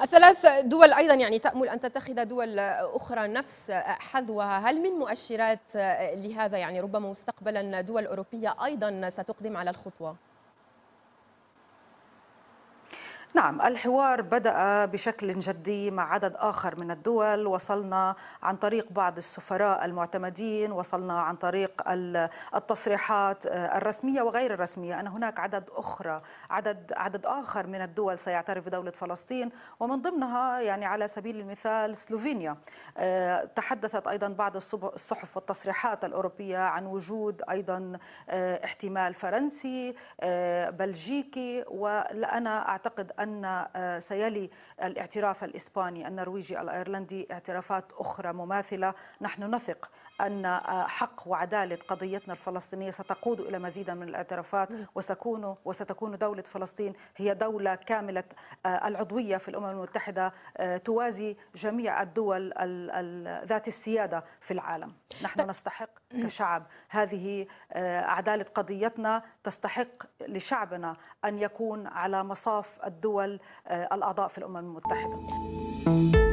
الثلاث دول ايضا يعني تامل ان تتخذ دول اخرى نفس حذوها، هل من مؤشرات لهذا يعني ربما مستقبلا دول اوروبيه ايضا ستقدم على الخطوه؟ نعم الحوار بدأ بشكل جدي مع عدد آخر من الدول وصلنا عن طريق بعض السفراء المعتمدين وصلنا عن طريق التصريحات الرسمية وغير الرسمية أن هناك عدد أخرى عدد عدد آخر من الدول سيعترف بدولة فلسطين ومن ضمنها يعني على سبيل المثال سلوفينيا آه، تحدثت أيضا بعض الصحف والتصريحات الأوروبية عن وجود أيضا آه، احتمال فرنسي آه، بلجيكي وأنا أعتقد أن أن آه، سيلي الاعتراف الإسباني النرويجي الأيرلندي اعترافات أخرى مماثلة نحن نثق أن آه، حق وعدالة قضيتنا الفلسطينية ستقود إلى مزيد من الاعترافات وسكون وستكون دولة فلسطين هي دولة كاملة آه، العضوية في الأمم المتحدة توازي جميع الدول ذات السيادة في العالم نحن طيب. نستحق كشعب هذه عدالة قضيتنا تستحق لشعبنا أن يكون على مصاف الدول الدول آه، الأعضاء في الأمم المتحدة